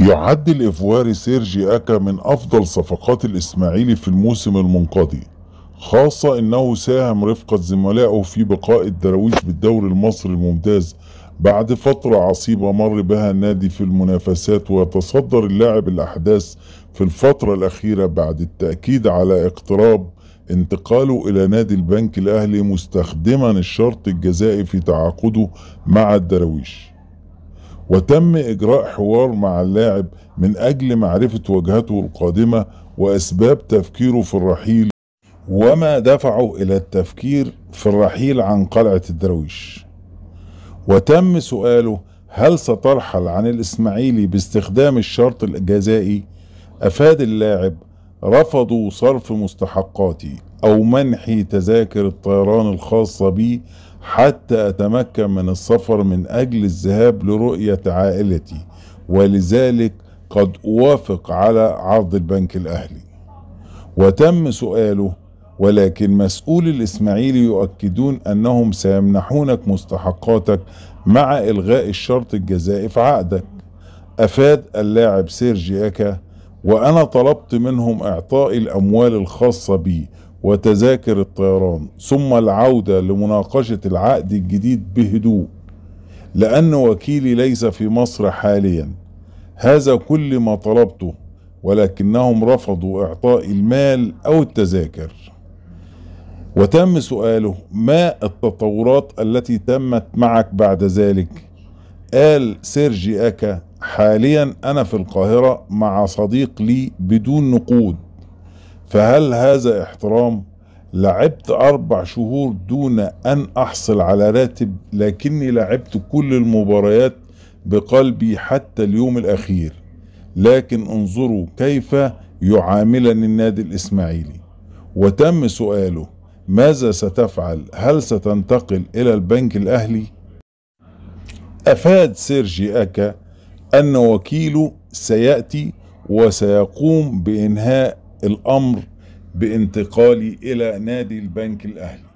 يعد الإفواري سيرجي أكا من أفضل صفقات الإسماعيلي في الموسم المنقضي خاصة أنه ساهم رفقة زملائه في بقاء الدراويش بالدوري المصري الممتاز بعد فترة عصيبة مر بها النادي في المنافسات ويتصدر اللاعب الأحداث في الفترة الأخيرة بعد التأكيد على اقتراب انتقاله إلى نادي البنك الأهلي مستخدما الشرط الجزائي في تعاقده مع الدراويش وتم إجراء حوار مع اللاعب من أجل معرفة وجهته القادمة وأسباب تفكيره في الرحيل وما دفعه إلى التفكير في الرحيل عن قلعة الدرويش وتم سؤاله هل سترحل عن الإسماعيلي باستخدام الشرط الجزائي أفاد اللاعب رفضوا صرف مستحقاتي أو منحي تذاكر الطيران الخاصة بي حتى أتمكن من السفر من أجل الذهاب لرؤية عائلتي ولذلك قد أوافق على عرض البنك الأهلي وتم سؤاله ولكن مسؤول الإسماعيلي يؤكدون أنهم سيمنحونك مستحقاتك مع إلغاء الشرط الجزائي في عقدك أفاد اللاعب سيرجي أكا وأنا طلبت منهم إعطائي الأموال الخاصة بي وتذاكر الطيران ثم العودة لمناقشة العقد الجديد بهدوء لأن وكيلي ليس في مصر حاليا هذا كل ما طلبته ولكنهم رفضوا إعطاء المال أو التذاكر وتم سؤاله ما التطورات التي تمت معك بعد ذلك قال سيرجي أكا حاليا أنا في القاهرة مع صديق لي بدون نقود فهل هذا احترام لعبت أربع شهور دون أن أحصل على راتب لكني لعبت كل المباريات بقلبي حتى اليوم الأخير لكن انظروا كيف يعاملني النادي الإسماعيلي وتم سؤاله ماذا ستفعل هل ستنتقل إلى البنك الأهلي أفاد سيرجي أكا أن وكيله سيأتي وسيقوم بإنهاء الامر بانتقالي الى نادي البنك الاهلي